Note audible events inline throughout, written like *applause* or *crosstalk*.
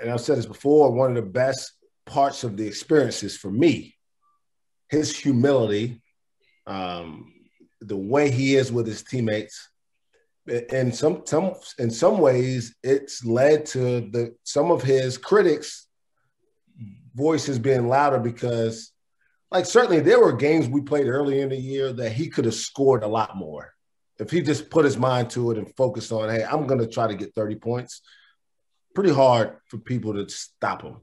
and I've said this before, one of the best parts of the experiences for me, his humility, um, the way he is with his teammates. And some, some, in some ways, it's led to the some of his critics' voices being louder because, like, certainly there were games we played early in the year that he could have scored a lot more if he just put his mind to it and focused on, hey, I'm going to try to get 30 points pretty hard for people to stop him.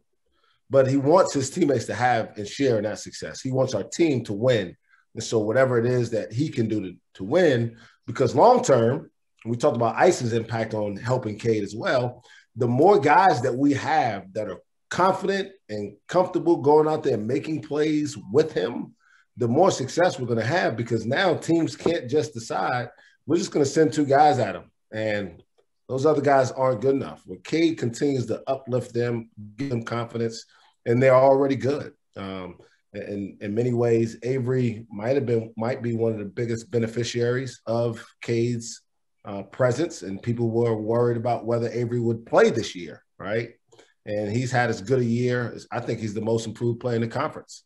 But he wants his teammates to have and share in that success. He wants our team to win. And so, whatever it is that he can do to, to win, because long term, we talked about Ice's impact on helping Cade as well. The more guys that we have that are confident and comfortable going out there and making plays with him, the more success we're going to have because now teams can't just decide we're just going to send two guys at him and those other guys aren't good enough. But Cade continues to uplift them, give them confidence, and they're already good. Um, in, in many ways, Avery might have been might be one of the biggest beneficiaries of Cade's uh, presence, and people were worried about whether Avery would play this year, right? And he's had as good a year. As, I think he's the most improved player in the conference,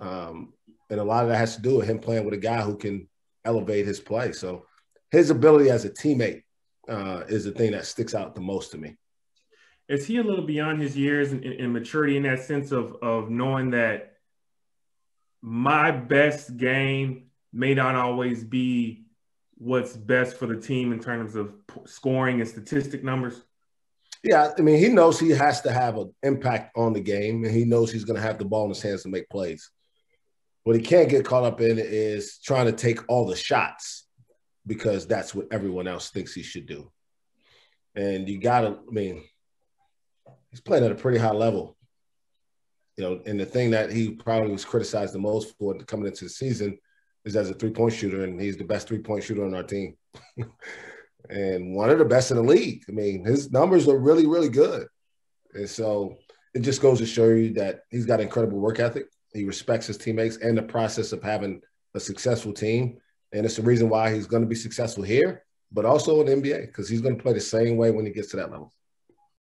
um, and a lot of that has to do with him playing with a guy who can elevate his play. So his ability as a teammate uh, is the thing that sticks out the most to me. Is he a little beyond his years and in, in maturity in that sense of of knowing that my best game may not always be what's best for the team in terms of scoring and statistic numbers? Yeah, I mean, he knows he has to have an impact on the game, and he knows he's going to have the ball in his hands to make plays. What he can't get caught up in is trying to take all the shots because that's what everyone else thinks he should do. And you got to, I mean, he's playing at a pretty high level. You know, and the thing that he probably was criticized the most for coming into the season is as a three point shooter, and he's the best three point shooter on our team. *laughs* and one of the best in the league. I mean, his numbers are really, really good. And so it just goes to show you that he's got incredible work ethic. He respects his teammates and the process of having a successful team and it's the reason why he's going to be successful here, but also in the NBA, because he's going to play the same way when he gets to that level.